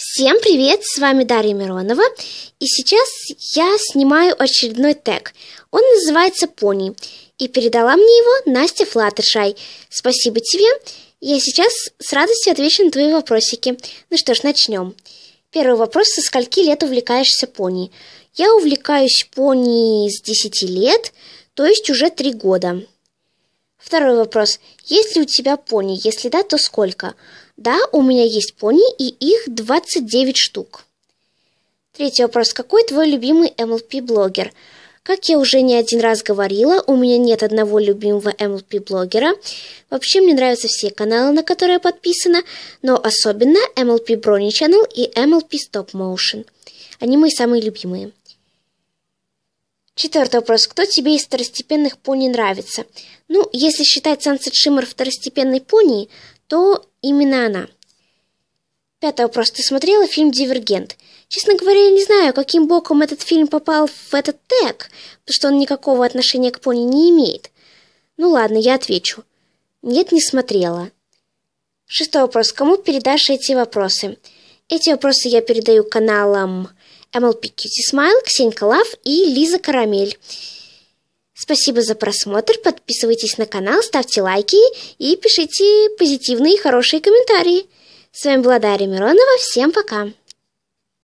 Всем привет, с вами Дарья Миронова, и сейчас я снимаю очередной тег. Он называется «Пони», и передала мне его Настя Флатышай. Спасибо тебе, я сейчас с радостью отвечу на твои вопросики. Ну что ж, начнем. Первый вопрос, со скольки лет увлекаешься пони? Я увлекаюсь пони с 10 лет, то есть уже 3 года. Второй вопрос. Есть ли у тебя пони? Если да, то сколько? Да, у меня есть пони, и их 29 штук. Третий вопрос. Какой твой любимый MLP-блогер? Как я уже не один раз говорила, у меня нет одного любимого MLP-блогера. Вообще, мне нравятся все каналы, на которые я подписана, но особенно MLP Brony Channel и MLP Stop Motion. Они мои самые любимые. Четвертый вопрос. Кто тебе из второстепенных пони нравится? Ну, если считать Sunset Shimmer второстепенной пони, то именно она. Пятый вопрос. Ты смотрела фильм «Дивергент»? Честно говоря, я не знаю, каким боком этот фильм попал в этот тег, потому что он никакого отношения к пони не имеет. Ну ладно, я отвечу. Нет, не смотрела. Шестой вопрос. Кому передашь эти вопросы? Эти вопросы я передаю каналам MLP Cutie Smile, Ксенька Лав и Лиза Карамель. Спасибо за просмотр. Подписывайтесь на канал, ставьте лайки и пишите позитивные и хорошие комментарии. С вами была Дарья Миронова. Всем пока!